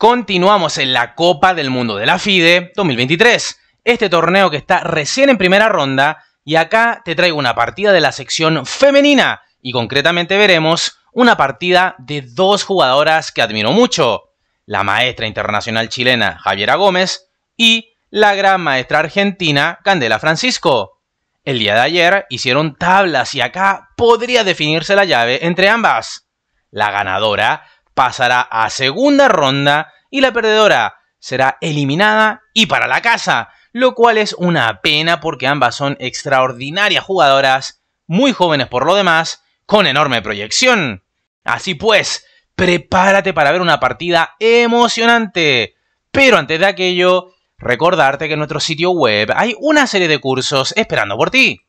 Continuamos en la Copa del Mundo de la FIDE 2023, este torneo que está recién en primera ronda y acá te traigo una partida de la sección femenina y concretamente veremos una partida de dos jugadoras que admiro mucho, la maestra internacional chilena Javiera Gómez y la gran maestra argentina Candela Francisco. El día de ayer hicieron tablas y acá podría definirse la llave entre ambas. La ganadora pasará a segunda ronda y la perdedora será eliminada y para la casa, lo cual es una pena porque ambas son extraordinarias jugadoras, muy jóvenes por lo demás, con enorme proyección. Así pues, prepárate para ver una partida emocionante. Pero antes de aquello, recordarte que en nuestro sitio web hay una serie de cursos esperando por ti.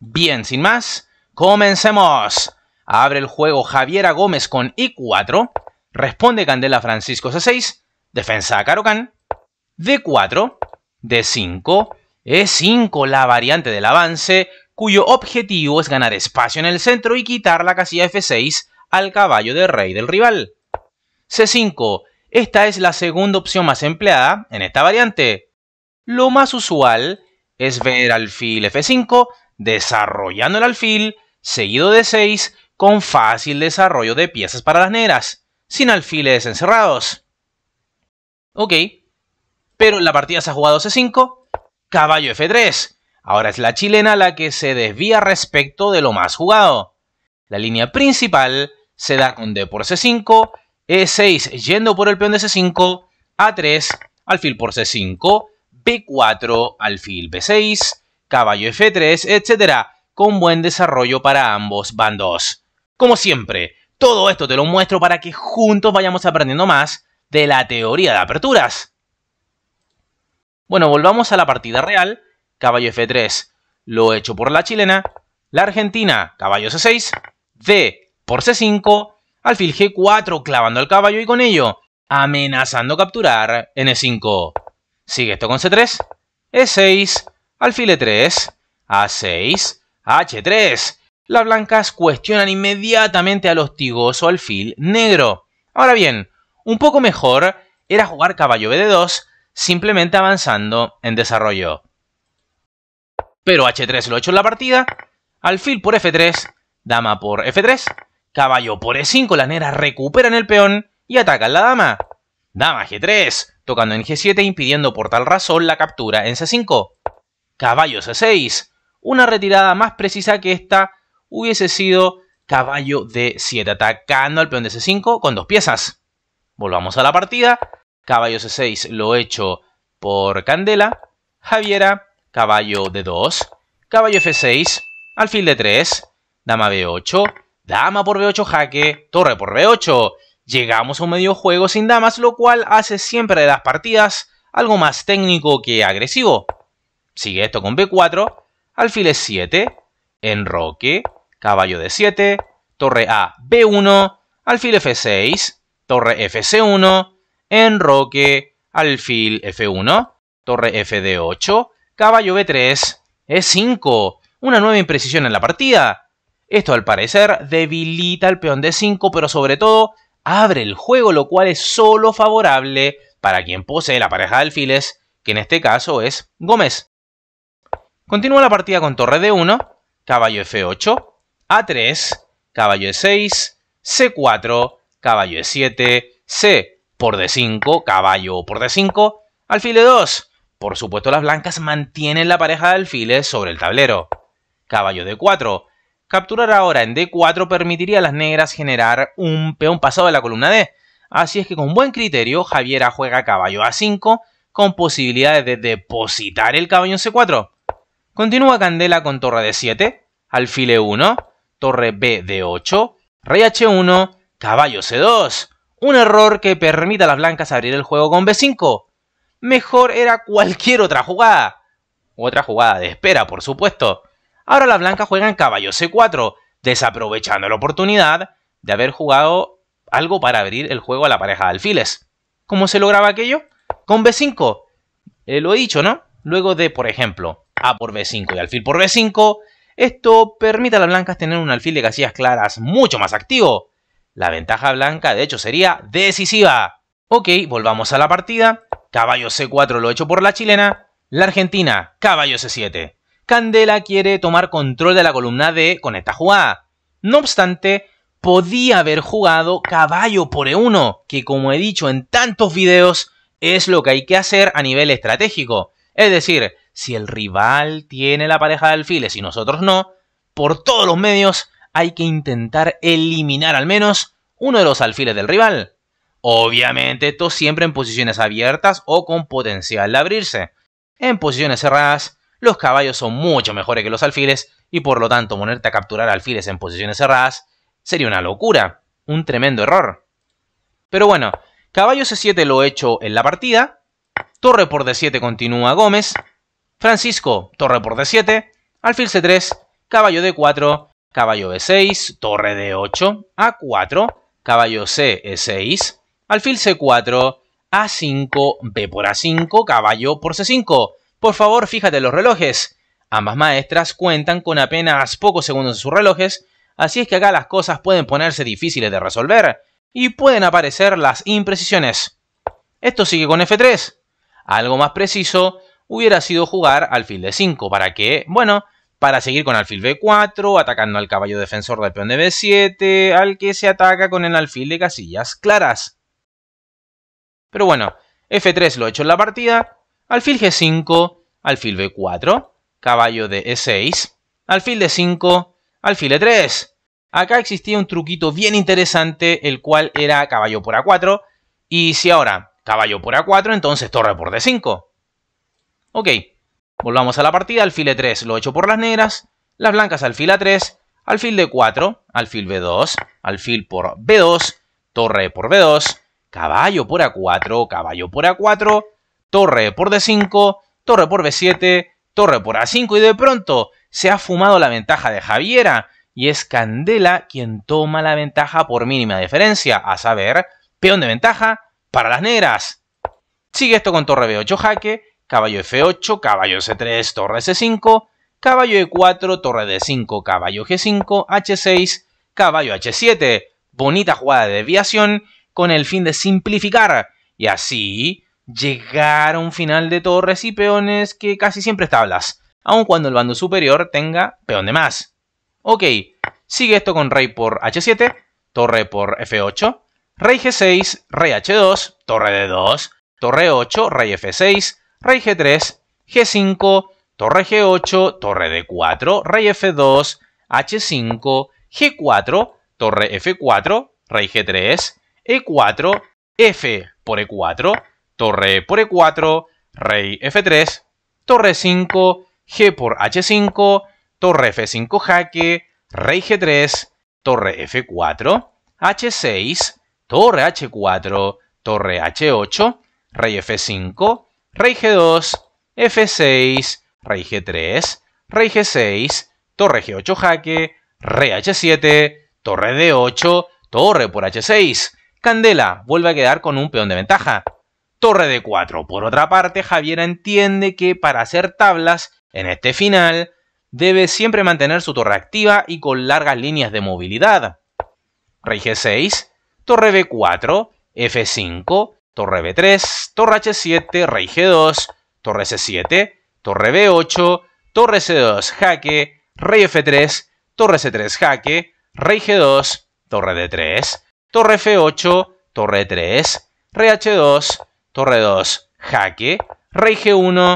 Bien, sin más, comencemos. Abre el juego Javiera Gómez con I4. Responde Candela Francisco C6. Defensa a Carocan. D4. D5. E5, la variante del avance, cuyo objetivo es ganar espacio en el centro y quitar la casilla F6 al caballo de rey del rival. C5. Esta es la segunda opción más empleada en esta variante. Lo más usual es ver alfil F5 desarrollando el alfil, seguido de 6 con fácil desarrollo de piezas para las negras, sin alfiles encerrados. Ok, pero la partida se ha jugado C5, caballo F3. Ahora es la chilena la que se desvía respecto de lo más jugado. La línea principal se da con D por C5, E6 yendo por el peón de C5, A3, alfil por C5, B4, alfil B6, caballo F3, etc. con buen desarrollo para ambos bandos. Como siempre, todo esto te lo muestro para que juntos vayamos aprendiendo más de la teoría de aperturas. Bueno, volvamos a la partida real. Caballo F3 lo hecho por la chilena. La argentina, caballo C6. D por C5. Alfil G4 clavando al caballo y con ello amenazando capturar N5. Sigue esto con C3. E6. Alfil E3. A6. H3. Las blancas cuestionan inmediatamente al hostigoso alfil negro. Ahora bien, un poco mejor era jugar caballo BD2, simplemente avanzando en desarrollo. Pero H3 lo hecho en la partida, alfil por F3, dama por F3, caballo por E5, las negras recuperan el peón y atacan la dama. Dama G3, tocando en G7 impidiendo por tal razón la captura en C5. Caballo C6, una retirada más precisa que esta hubiese sido caballo de 7, atacando al peón de C5 con dos piezas. Volvamos a la partida. Caballo C6 lo hecho por Candela. Javiera, caballo de 2. Caballo F6, alfil de 3. Dama B8. Dama por B8 jaque. Torre por B8. Llegamos a un medio juego sin damas, lo cual hace siempre de las partidas algo más técnico que agresivo. Sigue esto con B4. Alfil E7. Enroque caballo d 7, torre A B1, alfil F6, torre FC1, enroque, alfil F1, torre fd 8, caballo B3, E5, una nueva imprecisión en la partida. Esto al parecer debilita al peón d 5, pero sobre todo abre el juego, lo cual es solo favorable para quien posee la pareja de alfiles, que en este caso es Gómez. Continúa la partida con torre D1, caballo F8, a3, caballo E6, C4, caballo E7, C por D5, caballo por D5, alfil E2. Por supuesto, las blancas mantienen la pareja de alfiles sobre el tablero. Caballo D4. Capturar ahora en D4 permitiría a las negras generar un peón pasado de la columna D. Así es que con buen criterio, Javiera juega caballo A5 con posibilidades de depositar el caballo en C4. Continúa Candela con torre D7, alfil E1, torre B de 8, rey H1, caballo C2. Un error que permita a las blancas abrir el juego con B5. Mejor era cualquier otra jugada. Otra jugada de espera, por supuesto. Ahora las blancas juegan caballo C4, desaprovechando la oportunidad de haber jugado algo para abrir el juego a la pareja de alfiles. ¿Cómo se lograba aquello? Con B5. Eh, lo he dicho, ¿no? Luego de, por ejemplo, A por B5 y alfil por B5, esto permite a las blancas tener un alfil de casillas claras mucho más activo. La ventaja blanca de hecho sería decisiva. Ok, volvamos a la partida. Caballo C4 lo hecho por la chilena. La argentina, caballo C7. Candela quiere tomar control de la columna D con esta jugada. No obstante, podía haber jugado caballo por E1, que como he dicho en tantos videos, es lo que hay que hacer a nivel estratégico. Es decir, si el rival tiene la pareja de alfiles y nosotros no, por todos los medios hay que intentar eliminar al menos uno de los alfiles del rival. Obviamente esto siempre en posiciones abiertas o con potencial de abrirse. En posiciones cerradas, los caballos son mucho mejores que los alfiles y por lo tanto ponerte a capturar alfiles en posiciones cerradas sería una locura, un tremendo error. Pero bueno, caballo C7 lo he hecho en la partida, torre por D7 continúa Gómez, Francisco, torre por d7, alfil c3, caballo d4, caballo b6, torre d8, a4, caballo c 6 e alfil c4, a5, b por a5, caballo por c5. Por favor, fíjate los relojes. Ambas maestras cuentan con apenas pocos segundos en sus relojes, así es que acá las cosas pueden ponerse difíciles de resolver y pueden aparecer las imprecisiones. Esto sigue con F3. Algo más preciso hubiera sido jugar alfil de 5 para que, bueno, para seguir con alfil b4, atacando al caballo defensor del peón de b7, al que se ataca con el alfil de casillas claras. Pero bueno, f3 lo he hecho en la partida, alfil g5, alfil b4, caballo de e6, alfil de 5, alfil e3. Acá existía un truquito bien interesante, el cual era caballo por a4, y si ahora caballo por a4, entonces torre por d5. Ok, volvamos a la partida, alfil E3 lo he hecho por las negras, las blancas alfil A3, alfil D4, alfil B2, alfil por B2, torre por B2, caballo por A4, caballo por A4, torre por D5, torre por B7, torre por A5 y de pronto se ha fumado la ventaja de Javiera y es Candela quien toma la ventaja por mínima diferencia, a saber, peón de ventaja para las negras. Sigue esto con torre B8 jaque, caballo F8, caballo C3, torre C5, caballo E4, torre D5, caballo G5, H6, caballo H7. Bonita jugada de desviación con el fin de simplificar y así llegar a un final de torres y peones que casi siempre establas, aun cuando el bando superior tenga peón de más. Ok, sigue esto con rey por H7, torre por F8, rey G6, rey H2, torre D2, torre 8, rey F6, rey g3, g5, torre g8, torre d4, rey f2, h5, g4, torre f4, rey g3, e4, f por e4, torre por e4, rey f3, torre 5, g por h5, torre f5 jaque, rey g3, torre f4, h6, torre h4, torre h8, rey f5, rey g2, f6, rey g3, rey g6, torre g8 jaque, rey h7, torre d8, torre por h6. Candela vuelve a quedar con un peón de ventaja. Torre d4. Por otra parte, Javier entiende que para hacer tablas en este final debe siempre mantener su torre activa y con largas líneas de movilidad. Rey g6, torre b4, f5, torre b3, torre h7, rey g2, torre c7, torre b8, torre c2, jaque, rey f3, torre c3, jaque, rey g2, torre d3, torre f8, torre 3, rey h2, torre 2, jaque, rey g1,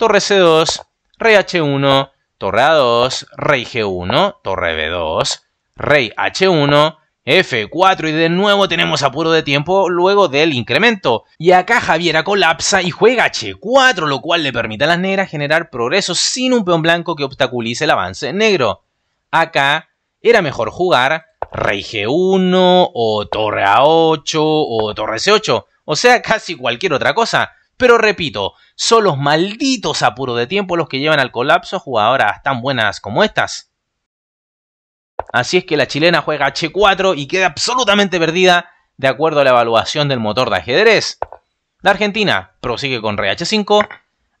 torre c2, rey h1, torre a2, rey g1, torre b2, rey h1, F4 y de nuevo tenemos apuro de tiempo luego del incremento. Y acá Javiera colapsa y juega H4, lo cual le permite a las negras generar progreso sin un peón blanco que obstaculice el avance negro. Acá era mejor jugar Rey G1 o Torre A8 o Torre C8, o sea, casi cualquier otra cosa. Pero repito, son los malditos apuros de tiempo los que llevan al colapso jugadoras tan buenas como estas. Así es que la chilena juega H4 y queda absolutamente perdida de acuerdo a la evaluación del motor de ajedrez. La Argentina prosigue con h 5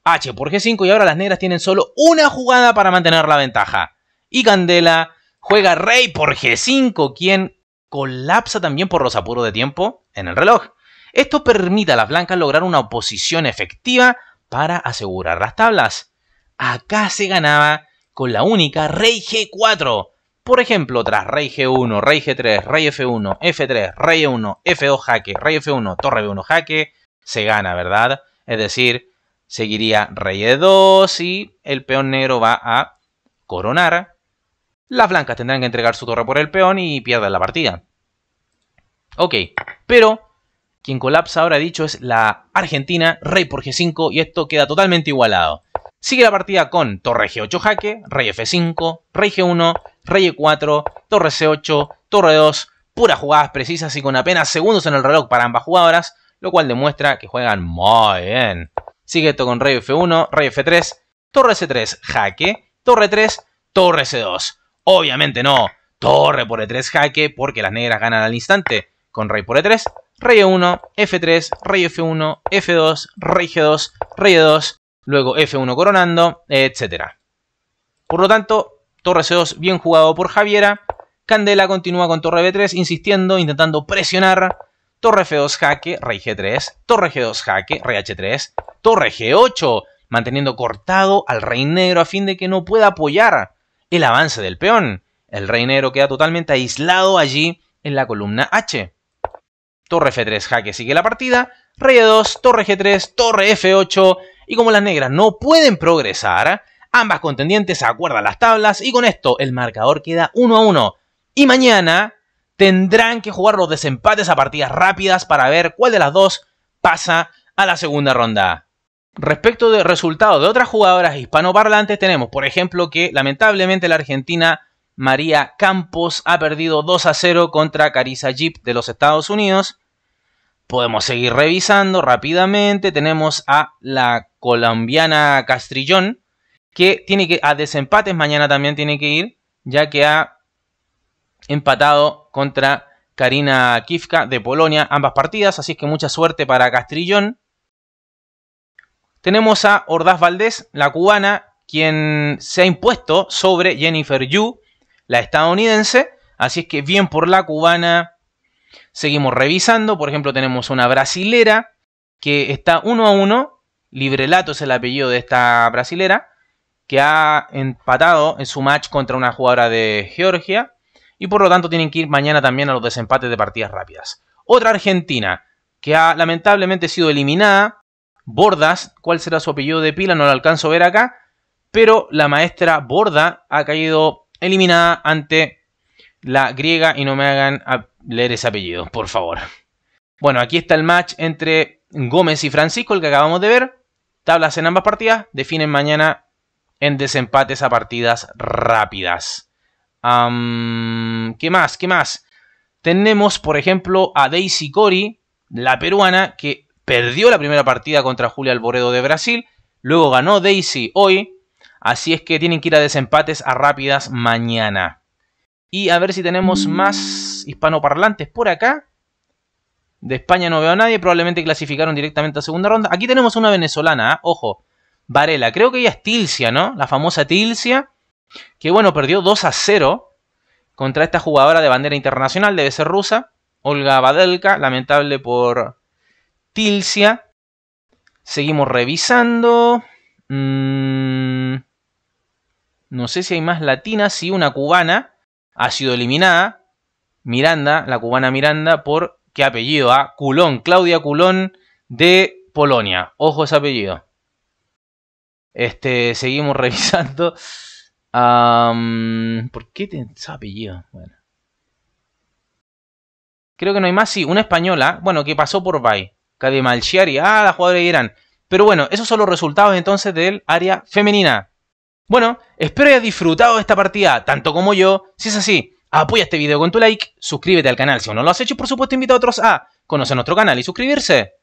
H por G5 y ahora las negras tienen solo una jugada para mantener la ventaja. Y Candela juega rey por G5, quien colapsa también por los apuros de tiempo en el reloj. Esto permite a las blancas lograr una oposición efectiva para asegurar las tablas. Acá se ganaba con la única rey G4, por ejemplo, tras rey G1, rey G3, rey F1, F3, rey 1, F2 jaque, rey F1, torre B1 jaque, se gana, ¿verdad? Es decir, seguiría rey E2 y el peón negro va a coronar. Las blancas tendrán que entregar su torre por el peón y pierden la partida. Ok, pero quien colapsa ahora dicho es la Argentina, rey por G5 y esto queda totalmente igualado. Sigue la partida con torre G8 jaque, rey F5, rey G1, rey e4, torre c8, torre 2, puras jugadas precisas y con apenas segundos en el reloj para ambas jugadoras, lo cual demuestra que juegan muy bien. Sigue esto con rey f1, rey f3, torre c3, jaque, torre 3, torre c2. Obviamente no, torre por e3, jaque, porque las negras ganan al instante. Con rey por e3, rey e1, f3, rey f1, f2, rey g2, rey e2, luego f1 coronando, etc. Por lo tanto, Torre C2 bien jugado por Javiera. Candela continúa con Torre B3 insistiendo, intentando presionar. Torre F2 jaque, Rey G3. Torre G2 jaque, Rey H3. Torre G8 manteniendo cortado al Rey Negro a fin de que no pueda apoyar el avance del peón. El Rey Negro queda totalmente aislado allí en la columna H. Torre F3 jaque sigue la partida. Rey E2, Torre G3, Torre F8. Y como las negras no pueden progresar, Ambas contendientes acuerdan las tablas y con esto el marcador queda 1 a 1. Y mañana tendrán que jugar los desempates a partidas rápidas para ver cuál de las dos pasa a la segunda ronda. Respecto de resultados de otras jugadoras hispanoparlantes, tenemos por ejemplo que lamentablemente la Argentina María Campos ha perdido 2 a 0 contra Carissa Jeep de los Estados Unidos. Podemos seguir revisando rápidamente. Tenemos a la colombiana Castrillón, que tiene que a desempates mañana también tiene que ir, ya que ha empatado contra Karina Kifka de Polonia ambas partidas, así es que mucha suerte para Castrillón. Tenemos a Ordaz Valdés, la cubana, quien se ha impuesto sobre Jennifer Yu, la estadounidense, así es que bien por la cubana. Seguimos revisando, por ejemplo, tenemos una brasilera que está uno a uno Librelato es el apellido de esta brasilera, que ha empatado en su match contra una jugadora de Georgia y por lo tanto tienen que ir mañana también a los desempates de partidas rápidas. Otra argentina que ha lamentablemente sido eliminada, Bordas, ¿cuál será su apellido de pila? No lo alcanzo a ver acá, pero la maestra Borda ha caído eliminada ante la griega y no me hagan leer ese apellido, por favor. Bueno, aquí está el match entre Gómez y Francisco, el que acabamos de ver. Tablas en ambas partidas, definen mañana en desempates a partidas rápidas. ¿Qué más? ¿Qué más? Tenemos, por ejemplo, a Daisy Cori, la peruana, que perdió la primera partida contra Julia Alboredo de Brasil, luego ganó Daisy hoy, así es que tienen que ir a desempates a rápidas mañana. Y a ver si tenemos más hispanoparlantes por acá. De España no veo a nadie, probablemente clasificaron directamente a segunda ronda. Aquí tenemos una venezolana, ¿ah? ojo, Varela. Creo que ella es Tilcia, ¿no? La famosa Tilcia. Que bueno, perdió 2 a 0 contra esta jugadora de bandera internacional, debe ser rusa. Olga Badelka, lamentable por Tilcia. Seguimos revisando. Mm, no sé si hay más latinas. Sí, una cubana ha sido eliminada. Miranda, la cubana Miranda, por qué apellido? A ah, Culón, Claudia Culón de Polonia. Ojo ese apellido. Este, seguimos revisando. ¿Por qué te apellido? Bueno. Creo que no hay más. Sí, una española, bueno, que pasó por Bay. Kadimalchiari. Ah, la jugadora de Irán. Pero bueno, esos son los resultados entonces del área femenina. Bueno, espero hayas disfrutado de esta partida, tanto como yo. Si es así, apoya este video con tu like, suscríbete al canal si aún no lo has hecho y por supuesto invita a otros a conocer nuestro canal y suscribirse.